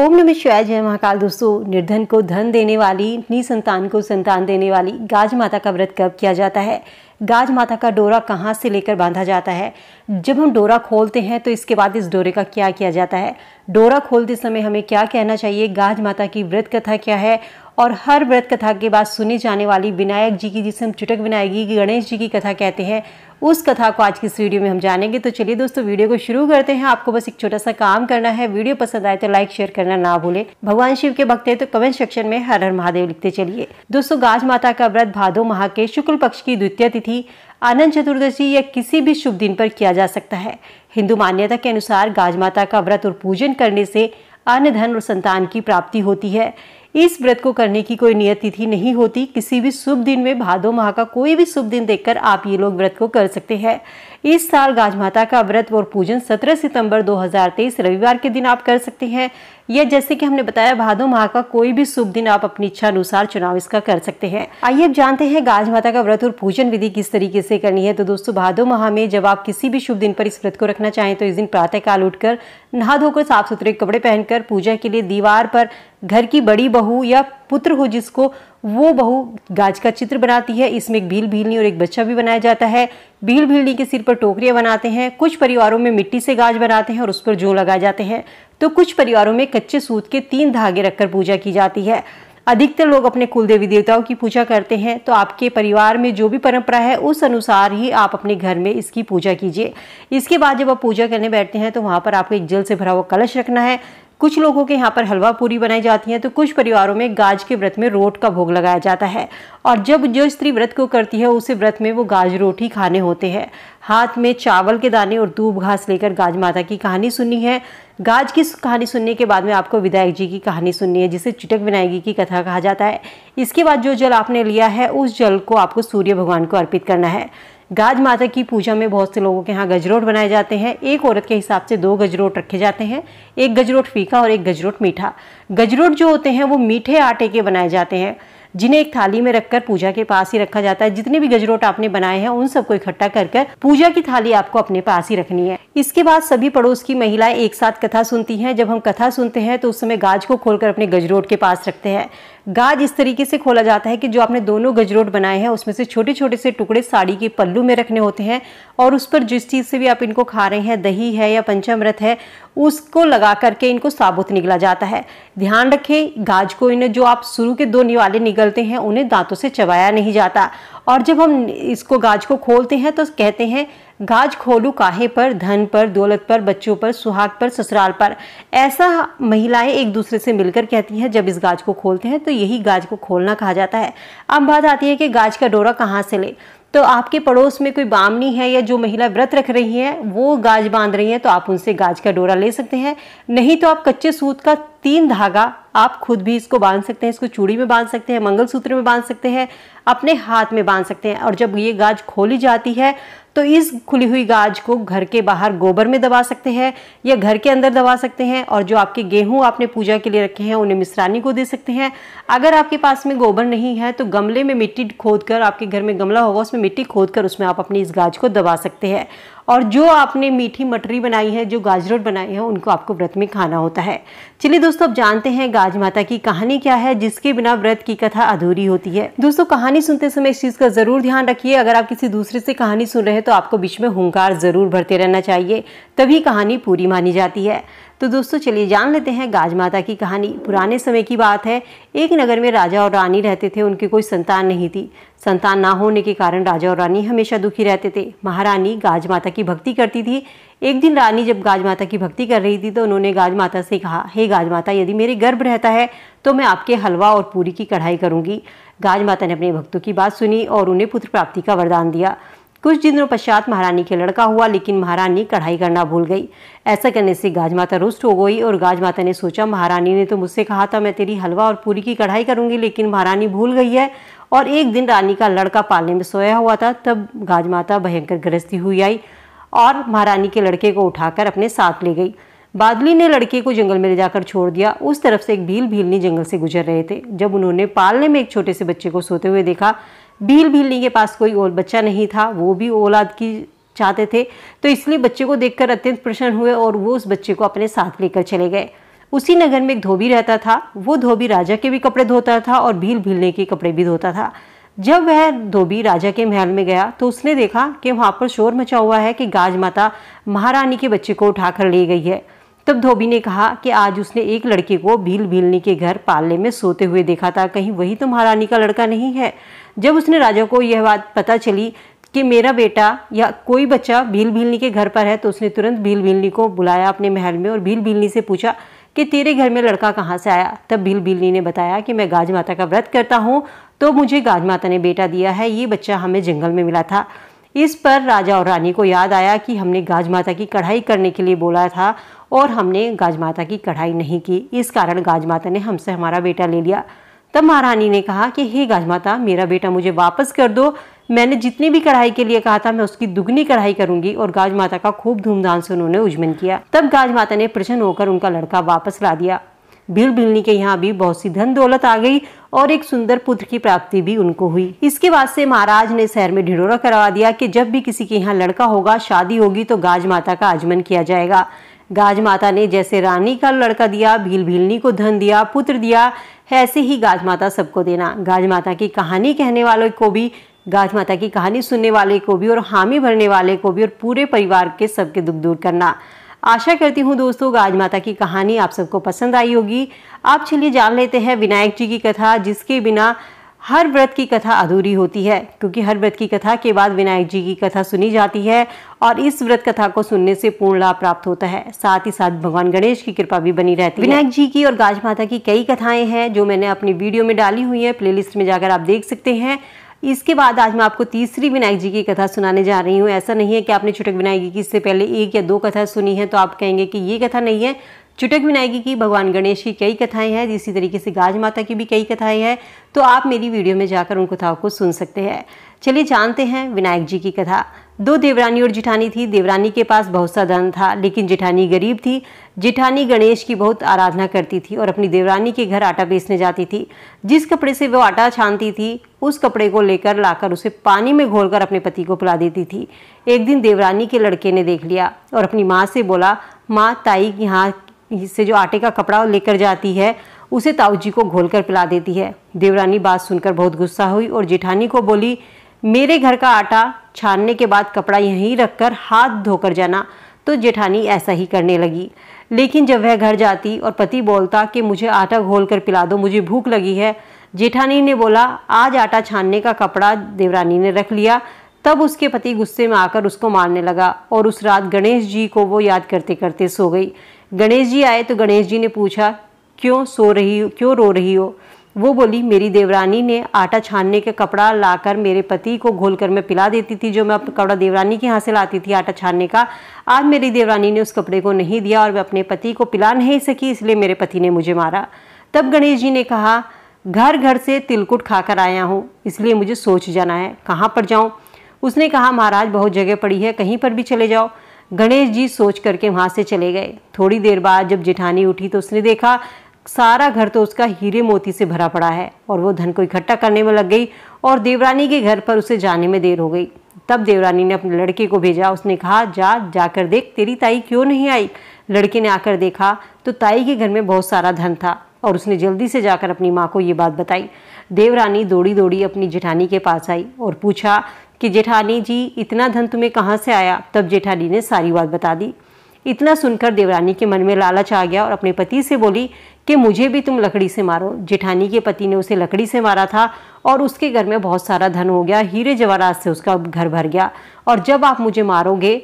ओम नमः शिवाय जय महाकाल दोस्तों निर्धन को धन देने वाली नि संतान को संतान देने वाली गाज माता का व्रत कब किया जाता है गाज माता का डोरा कहाँ से लेकर बांधा जाता है जब हम डोरा खोलते हैं तो इसके बाद इस डोरे का क्या किया जाता है डोरा खोलते समय हमें क्या कहना चाहिए गाज माता की व्रत कथा क्या है और हर व्रत कथा के बाद सुनी जाने वाली विनायक जी की जिसे हम चुटक विनायक जी की गणेश जी की कथा कहते हैं उस कथा को आज की इस वीडियो में हम जानेंगे तो चलिए दोस्तों वीडियो को शुरू करते हैं आपको बस एक छोटा सा काम करना है वीडियो पसंद आए तो लाइक शेयर करना ना भूले भगवान शिव के भक्त है तो कमेंट सेक्शन में हर हर महादेव लिखते चलिए दोस्तों गाज माता का व्रत भादो माह के शुक्ल पक्ष की द्वितीय तिथि तिथि आनंद चतुर्दशी या किसी भी शुभ दिन पर किया जा सकता है हिंदू मान्यता के अनुसार गाज माता का व्रत और पूजन करने से अन्न धन और संतान की प्राप्ति होती है इस व्रत को करने की कोई नियत तिथि नहीं होती किसी भी शुभ दिन में भादो माह का कोई भी शुभ दिन देखकर आप ये लोग व्रत को कर सकते हैं इस साल गाजमाता का व्रत और पूजन 17 सितंबर 2023 रविवार के दिन आप कर सकते हैं या जैसे कि हमने बताया भादो माह का कोई भी शुभ दिन आप अपनी इच्छा अनुसार चुनाव इसका कर सकते हैं आइए अब जानते हैं गाज माता का व्रत और पूजन विधि किस तरीके से करनी है तो दोस्तों भादो माह में जब आप किसी भी शुभ दिन पर इस व्रत को रखना चाहें तो इस दिन प्रातःकाल उठकर नहा धोकर साफ सुथरे कपड़े पहनकर पूजा के लिए दीवार पर घर की बड़ी बहू या पुत्र हो जिसको वो बहु गाज का चित्र बनाती है इसमें एक भील भीलनी और एक बच्चा भी बनाया जाता है भील भीलनी के सिर पर टोकरियाँ बनाते हैं कुछ परिवारों में मिट्टी से गाज बनाते हैं और उस पर जो लगाए जाते हैं तो कुछ परिवारों में कच्चे सूत के तीन धागे रखकर पूजा की जाती है अधिकतर लोग अपने कुल देवी देवताओं की पूजा करते हैं तो आपके परिवार में जो भी परंपरा है उस अनुसार ही आप अपने घर में इसकी पूजा कीजिए इसके बाद जब आप पूजा करने बैठते हैं तो वहाँ पर आपको एक जल से भरा हुआ कलश रखना है कुछ लोगों के यहाँ पर हलवा पूरी बनाई जाती है तो कुछ परिवारों में गाज के व्रत में रोट का भोग लगाया जाता है और जब जो स्त्री व्रत को करती है उसे व्रत में वो गाज रोटी खाने होते हैं हाथ में चावल के दाने और दूब घास लेकर गाज माता की कहानी सुननी है गाज की कहानी सुनने के बाद में आपको विधायक जी की कहानी सुननी है जिसे चिटक विनायकी की कथा कहा जाता है इसके बाद जो जल आपने लिया है उस जल को आपको सूर्य भगवान को अर्पित करना है गाज माता की पूजा में बहुत से लोगों के यहाँ गजरोट बनाए जाते हैं एक औरत के हिसाब से दो गजरोट रखे जाते हैं एक गजरोट फीका और एक गजरोट मीठा गजरोट जो होते हैं वो मीठे आटे के बनाए जाते हैं जिन्हें एक थाली में रखकर पूजा के पास ही रखा जाता है जितने भी गजरोट आपने बनाए हैं उन सबको इकट्ठा कर कर पूजा की थाली आपको अपने पास ही रखनी है इसके बाद सभी पड़ोस की महिलाएं एक साथ कथा सुनती हैं जब हम कथा सुनते हैं तो उस समय गाज को खोलकर अपने गजरोट के पास रखते हैं गाज इस तरीके से खोला जाता है कि जो आपने दोनों गजरोट बनाए हैं उसमें से छोटे छोटे से टुकड़े साड़ी के पल्लू में रखने होते हैं और उस पर जिस चीज़ से भी आप इनको खा रहे हैं दही है या पंचामृत है उसको लगा करके इनको साबुत निकला जाता है ध्यान रखें गाज को इन्हें जो आप शुरू के दो निवाले निकल निकलते हैं उन्हें दांतों से चबाया नहीं जाता और जब हम इसको गाज को खोलते हैं तो कहते हैं गाज खोलू काहे पर धन पर दौलत पर बच्चों पर सुहाग पर ससुराल पर ऐसा महिलाएं एक दूसरे से मिलकर कहती हैं जब इस गाज को खोलते हैं तो यही गाज को खोलना कहा जाता है अब बात आती है कि गाज का डोरा कहाँ से ले तो आपके पड़ोस में कोई बामनी है या जो महिला व्रत रख रही है वो गाज बांध रही है तो आप उनसे गाज का डोरा ले सकते हैं नहीं तो आप कच्चे सूत का तीन धागा आप खुद भी इसको बांध सकते हैं इसको चूड़ी में बांध सकते हैं मंगलसूत्र में बांध सकते हैं अपने हाथ में बांध सकते हैं और जब ये गाज खोली जाती है तो इस खुली हुई गाज को घर के बाहर गोबर में दबा सकते हैं या घर के अंदर दबा सकते हैं और जो आपके गेहूं आपने पूजा के लिए रखे हैं उन्हें मिसरानी को दे सकते हैं अगर आपके पास में गोबर नहीं है तो गमले में मिट्टी खोद कर आपके घर में गमला होगा उसमें मिट्टी खोद कर उसमें आप अपनी इस गाज को दबा सकते हैं और जो आपने मीठी मटरी बनाई है जो गाजरोट बनाई है उनको आपको व्रत में खाना होता है चलिए दोस्तों अब जानते हैं गाज माता की कहानी क्या है जिसके बिना व्रत की कथा अधूरी होती है दोस्तों कहानी सुनते समय इस चीज़ का ज़रूर ध्यान रखिए अगर आप किसी दूसरे से कहानी सुन रहे हैं तो आपको बीच में हंकार ज़रूर भरते रहना चाहिए तभी कहानी पूरी मानी जाती है तो दोस्तों चलिए जान लेते हैं गाज माता की कहानी पुराने समय की बात है एक नगर में राजा और रानी रहते थे उनकी कोई संतान नहीं थी संतान ना होने के कारण राजा और रानी हमेशा दुखी रहते थे महारानी गाज माता की भक्ति करती थी एक दिन रानी जब गाज माता की भक्ति कर रही थी तो उन्होंने गाज माता से कहा हे गाज माता यदि मेरे गर्भ रहता है तो मैं आपके हलवा और पूरी की कढ़ाई करूंगी गाज माता ने अपने भक्तों की बात सुनी और उन्हें पुत्र प्राप्ति का वरदान दिया कुछ दिनों पश्चात महारानी के लड़का हुआ लेकिन महारानी कढ़ाई करना भूल गई ऐसा करने से गाज माता रुष्ट हो गई और गाज माता ने सोचा महारानी ने तो मुझसे कहा था मैं तेरी हलवा और पूरी की कढ़ाई करूंगी लेकिन महारानी भूल गई है और एक दिन रानी का लड़का पालने में सोया हुआ था तब गाज माता भयंकर गृहस्थी हुई आई और महारानी के लड़के को उठाकर अपने साथ ले गई बादली ने लड़के को जंगल में ले जाकर छोड़ दिया उस तरफ से एक भील भीलनी जंगल से गुजर रहे थे जब उन्होंने पालने में एक छोटे से बच्चे को सोते हुए देखा भील भीलनी के पास कोई और बच्चा नहीं था वो भी औलाद की चाहते थे तो इसलिए बच्चे को देखकर अत्यंत प्रसन्न हुए और वो उस बच्चे को अपने साथ लेकर चले गए उसी नगर में एक धोबी रहता था वो धोबी राजा के भी कपड़े धोता था और भील भीलने के कपड़े भी धोता था जब वह धोबी राजा के महल में गया तो उसने देखा कि वहाँ पर शोर मचा हुआ है कि गाज माता महारानी के बच्चे को उठाकर ले गई है तब धोबी ने कहा कि आज उसने एक लड़के को भील भीलनी के घर पालने में सोते हुए देखा था कहीं वही तो महारानी का लड़का नहीं है जब उसने राजा को यह बात पता चली कि मेरा बेटा या कोई बच्चा भील भीलनी के घर पर है तो उसने तुरंत भील भीलनी को बुलाया अपने महल में और भील भीलनी से पूछा कि तेरे घर में लड़का कहाँ से आया तब भील भीलनी ने बताया कि मैं गाज माता का व्रत करता हूँ तो मुझे गाज माता ने बेटा दिया है ये बच्चा हमें जंगल में मिला था इस पर राजा और रानी को याद आया कि हमने गाज माता की कढ़ाई करने के लिए बोला था और हमने गाज माता की कढ़ाई नहीं की इस कारण गाज माता ने हमसे हमारा बेटा ले लिया तब महारानी ने कहा कि हे गाज माता मेरा बेटा मुझे वापस कर दो मैंने जितनी भी कढ़ाई के लिए कहा था मैं उसकी दुगनी कढ़ाई करूंगी और गाज माता का खूब धूमधाम से उन्होंने उजमन किया तब गाज माता ने प्रसन्न होकर उनका लड़का वापस ला दिया भील भिलनी के यहाँ भी बहुत सी धन दौलत आ गई और एक सुंदर पुत्र की प्राप्ति भी उनको हुई इसके बाद से महाराज ने शहर में ढिढोरा करवा दिया कि जब भी किसी के यहाँ लड़का होगा शादी होगी तो गाज माता का आजमन किया जाएगा गाज माता ने जैसे रानी का लड़का दिया भील भीलनी को धन दिया पुत्र दिया ऐसे ही गाज माता सबको देना गाज माता की कहानी कहने वालों को भी गाज माता की कहानी सुनने वाले को भी और हामी भरने वाले को भी और पूरे परिवार के सबके दुख दूर करना आशा करती हूँ दोस्तों गाज माता की कहानी आप सबको पसंद आई होगी आप चलिए जान लेते हैं विनायक जी की कथा जिसके बिना हर व्रत की कथा अधूरी होती है क्योंकि हर व्रत की कथा के बाद विनायक जी की कथा सुनी जाती है और इस व्रत कथा को सुनने से पूर्ण लाभ प्राप्त होता है साथ ही साथ भगवान गणेश की कृपा भी बनी रहती है विनायक जी की और गाज माता की कई कथाएं हैं जो मैंने अपनी वीडियो में डाली हुई है प्ले में जाकर आप देख सकते हैं इसके बाद आज मैं आपको तीसरी विनायक जी की कथा सुनाने जा रही हूँ ऐसा नहीं है कि आपने छुटक विनायक जी की इससे पहले एक या दो कथा सुनी है तो आप कहेंगे कि ये कथा नहीं है चुटक विनायकी की भगवान गणेश की कई कथाएं हैं इसी तरीके से गाज माता की भी कई कथाएं हैं तो आप मेरी वीडियो में जाकर उन कथाओं को सुन सकते हैं चलिए जानते हैं विनायक जी की कथा दो देवरानी और जिठानी थी देवरानी के पास बहुत सा धन था लेकिन जिठानी गरीब थी जिठानी गणेश की बहुत आराधना करती थी और अपनी देवरानी के घर आटा बेचने जाती थी जिस कपड़े से वो आटा छानती थी उस कपड़े को लेकर लाकर उसे पानी में घोलकर अपने पति को पिला देती थी एक दिन देवरानी के लड़के ने देख लिया और अपनी माँ से बोला माँ ताई यहाँ से जो आटे का कपड़ा लेकर जाती है उसे ताऊ जी को घोल कर पिला देती है देवरानी बात सुनकर बहुत गुस्सा हुई और जेठानी को बोली मेरे घर का आटा छानने के बाद कपड़ा यहीं रखकर हाथ धोकर जाना तो जेठानी ऐसा ही करने लगी लेकिन जब वह घर जाती और पति बोलता कि मुझे आटा घोल कर पिला दो मुझे भूख लगी है जेठानी ने बोला आज आटा छानने का कपड़ा देवरानी ने रख लिया तब उसके पति गुस्से में आकर उसको मारने लगा और उस रात गणेश जी को वो याद करते करते सो गई गणेश जी आए तो गणेश जी ने पूछा क्यों सो रही हो क्यों रो रही हो वो बोली मेरी देवरानी ने आटा छानने का कपड़ा लाकर मेरे पति को घोल कर मैं पिला देती थी जो मैं अपना कपड़ा देवरानी के यहाँ से लाती थी आटा छानने का आज मेरी देवरानी ने उस कपड़े को नहीं दिया और मैं अपने पति को पिला नहीं सकी इसलिए मेरे पति ने मुझे मारा तब गणेश जी ने कहा घर घर से तिलकुट खाकर आया हूँ इसलिए मुझे सोच जाना है कहाँ पर जाऊँ उसने कहा महाराज बहुत जगह पड़ी है कहीं पर भी चले जाओ गणेश जी सोच करके वहाँ से चले गए थोड़ी देर बाद जब जेठानी उठी तो उसने देखा सारा घर तो उसका हीरे मोती से भरा पड़ा है और वो धन को इकट्ठा करने में लग गई और देवरानी के घर पर उसे जाने में देर हो गई तब देवरानी ने अपने लड़के को भेजा उसने कहा जा जाकर देख तेरी ताई क्यों नहीं आई लड़के ने आकर देखा तो ताई के घर में बहुत सारा धन था और उसने जल्दी से जाकर अपनी माँ को ये बात बताई देवरानी दौड़ी दौड़ी अपनी जेठानी के पास आई और पूछा कि जेठानी जी इतना धन तुम्हें कहाँ से आया तब जेठानी ने सारी बात बता दी इतना सुनकर देवरानी के मन में लालच आ गया और अपने पति से बोली कि मुझे भी तुम लकड़ी से मारो जेठानी के पति ने उसे लकड़ी से मारा था और उसके घर में बहुत सारा धन हो गया हीरे जवाहरात से उसका घर भर गया और जब आप मुझे मारोगे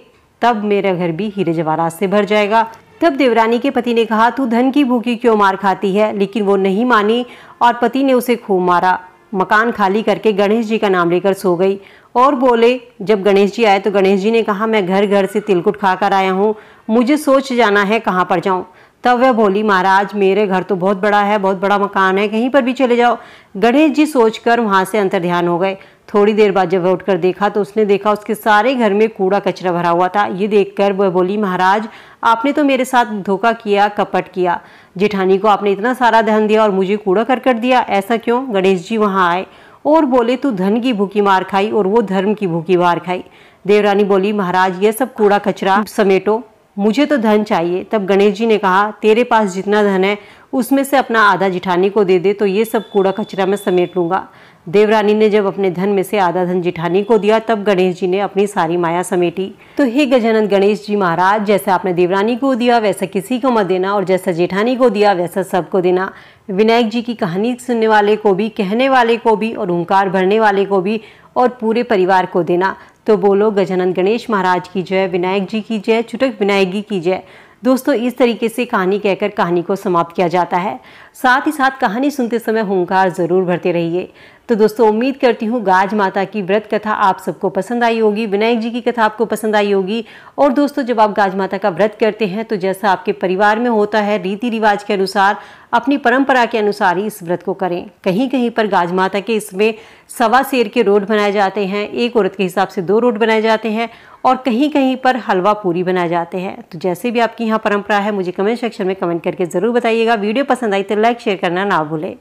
तब मेरा घर भी हीरे जवाहरात से भर जाएगा तब देवरानी के पति ने कहा तू धन की भूखी क्यों मार खाती है लेकिन वो नहीं मानी और पति ने उसे खूब मारा मकान खाली करके गणेश जी का नाम लेकर सो गई और बोले जब गणेश जी आए तो गणेश जी ने कहा मैं घर घर से तिलकुट खा कर आया हूँ मुझे सोच जाना है कहाँ पर जाऊँ तब वह बोली महाराज मेरे घर तो बहुत बड़ा है बहुत बड़ा मकान है कहीं पर भी चले जाओ गणेश जी सोचकर वहाँ से अंतर ध्यान हो गए थोड़ी देर बाद जब वह उठकर देखा तो उसने देखा उसके सारे घर में कूड़ा कचरा भरा हुआ था ये देखकर वह बोली महाराज आपने तो मेरे साथ धोखा किया कपट किया जेठानी को आपने इतना सारा धन दिया और मुझे कूड़ा करकट दिया ऐसा क्यों गणेश जी वहाँ आए और बोले तू धन की भूखी मार खाई और वो धर्म की भूखी मार खाई देवरानी बोली महाराज यह सब कूड़ा कचरा समेटो मुझे तो धन चाहिए तब गणेश जी ने कहा तेरे पास जितना धन है उसमें से अपना आधा जिठानी को दे दे तो ये सब कूड़ा कचरा मैं समेट लूँगा देवरानी ने जब अपने धन में से आधा धन जिठानी को दिया तब गणेश जी ने अपनी सारी माया समेटी तो हे गजानंद गणेश जी महाराज जैसा आपने देवरानी को दिया वैसा किसी को मत देना और जैसा जेठानी को दिया वैसा सबको देना विनायक जी की कहानी सुनने वाले को भी कहने वाले को भी और ओंकार भरने वाले को भी और पूरे परिवार को देना तो बोलो गजानंद गणेश महाराज की जय विनायक जी की जय चुटक विनायक जी की जय दोस्तों इस तरीके से कहानी कहकर कहानी को समाप्त किया जाता है साथ ही साथ कहानी सुनते समय होंकार ज़रूर भरते रहिए तो दोस्तों उम्मीद करती हूँ गाज माता की व्रत कथा आप सबको पसंद आई होगी विनायक जी की कथा आपको पसंद आई होगी और दोस्तों जब आप गाज माता का व्रत करते हैं तो जैसा आपके परिवार में होता है रीति रिवाज के अनुसार अपनी परंपरा के अनुसार ही इस व्रत को करें कहीं कहीं पर गाज माता के इसमें सवा शेर के रोड बनाए जाते हैं एक औरत के हिसाब से दो रोड बनाए जाते हैं और कहीं कहीं पर हलवा पूरी बनाए जाते हैं तो जैसे भी आपकी यहाँ परंपरा है मुझे कमेंट सेक्शन में कमेंट करके ज़रूर बताइएगा वीडियो पसंद आई तो लाइक शेयर करना ना भूलें